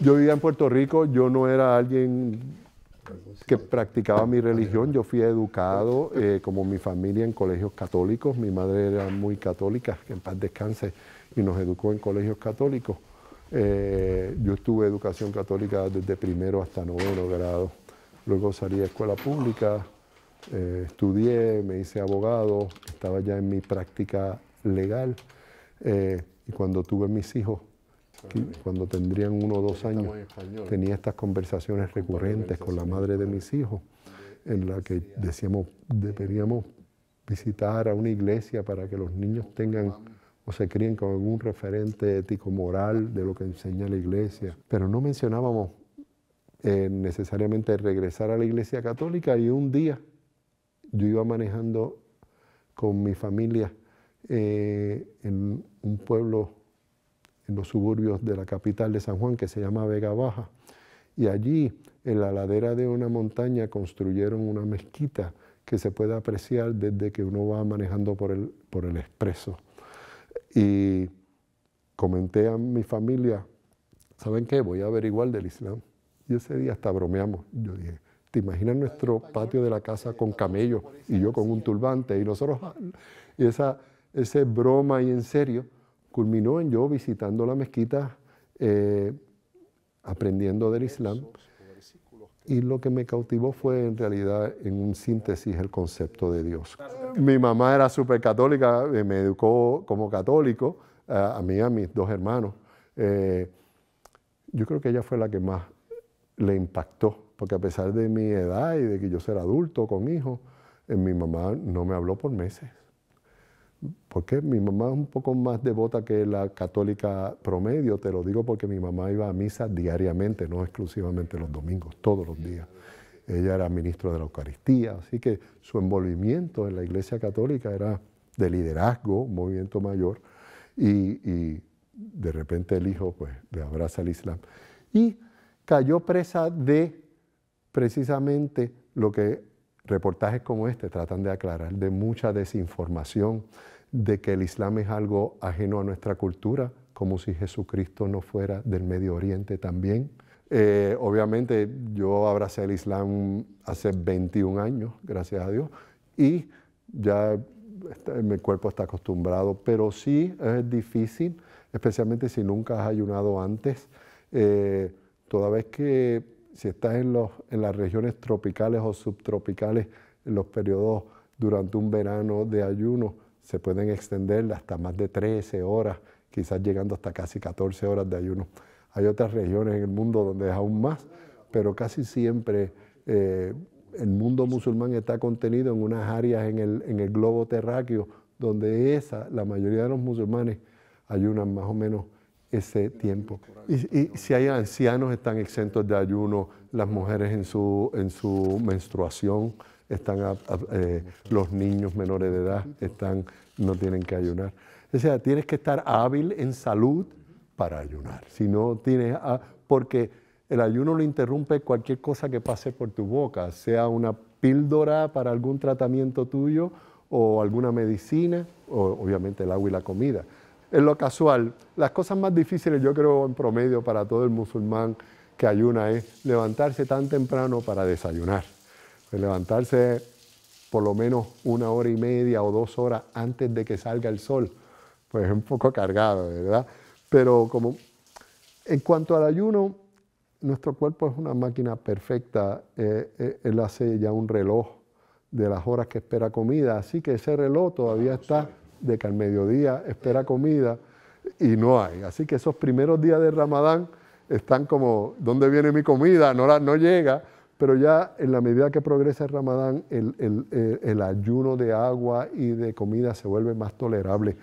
Yo vivía en Puerto Rico, yo no era alguien que practicaba mi religión, yo fui educado eh, como mi familia en colegios católicos, mi madre era muy católica, que en paz descanse, y nos educó en colegios católicos. Eh, yo estuve educación católica desde primero hasta noveno grado, luego salí a escuela pública, eh, estudié, me hice abogado, estaba ya en mi práctica legal, y cuando tuve mis hijos, cuando tendrían uno o dos años, tenía estas conversaciones recurrentes con la madre de mis hijos, en la que decíamos, deberíamos visitar a una iglesia para que los niños tengan o se críen con algún referente ético moral de lo que enseña la iglesia. Pero no mencionábamos eh, necesariamente regresar a la iglesia católica y un día yo iba manejando con mi familia eh, en un pueblo en los suburbios de la capital de San Juan, que se llama Vega Baja. Y allí, en la ladera de una montaña, construyeron una mezquita que se puede apreciar desde que uno va manejando por el, por el expreso. Y comenté a mi familia, ¿saben qué? Voy a averiguar del Islam. Y ese día hasta bromeamos. Yo dije, ¿te imaginas nuestro patio de la casa con camellos y yo con un turbante? Y nosotros, esa, ese broma y en serio, culminó en yo visitando la mezquita, eh, aprendiendo del Islam. Y lo que me cautivó fue en realidad, en un síntesis, el concepto de Dios. Mi mamá era súper católica, eh, me educó como católico, eh, a mí y a mis dos hermanos. yo creo que ella fue la que más le impactó, porque a pesar de mi edad y de que yo era adulto con hijos, mi mamá no me habló por meses porque mi mamá es un poco más devota que la católica promedio, te lo digo porque mi mamá iba a misa diariamente, no exclusivamente los domingos, todos los días. Ella era ministra de la Eucaristía, así que su envolvimiento en la Iglesia Católica era de liderazgo, movimiento mayor, y, de repente el hijo pues le abraza al Islam. Y cayó presa de precisamente lo que Reportajes como este tratan de aclarar de mucha desinformación, de que el Islam es algo ajeno a nuestra cultura, como si Jesucristo no fuera del Medio Oriente también. Eh, obviamente yo abracé el Islam hace 21 años, gracias a Dios, y ya mi cuerpo está acostumbrado, pero sí es difícil, especialmente si nunca has ayunado antes, eh, toda vez que si estás en, los, en las regiones tropicales o subtropicales, en los periodos durante un verano de ayuno, se pueden extender hasta más de 13 horas, quizás llegando hasta casi 14 horas de ayuno. Hay otras regiones en el mundo donde es aún más, pero casi siempre eh, el mundo musulmán está contenido en unas áreas en el, en el globo terráqueo donde esa, la mayoría de los musulmanes ayunan más o menos ese tiempo. Y, si hay ancianos, están exentos de ayuno, las mujeres en su, en su menstruación, están eh, los niños menores de edad están, no tienen que ayunar. O sea, tienes que estar hábil en salud para ayunar. Si no tienes, ah, porque el ayuno lo interrumpe cualquier cosa que pase por tu boca, sea una píldora para algún tratamiento tuyo o alguna medicina, o obviamente el agua y la comida en lo casual, las cosas más difíciles yo creo en promedio para todo el musulmán que ayuna es levantarse tan temprano para desayunar. Pues levantarse por lo menos una hora y media o dos horas antes de que salga el sol, pues es un poco cargado, ¿verdad? Pero como en cuanto al ayuno, nuestro cuerpo es una máquina perfecta, eh, eh, él hace ya un reloj de las horas que espera comida, así que ese reloj todavía está de que al mediodía espera comida y no hay. Así que esos primeros días de Ramadán están como, ¿dónde viene mi comida? No, no llega, pero ya en la medida que progresa el Ramadán, el eh, ayuno de agua y de comida se vuelve más tolerable.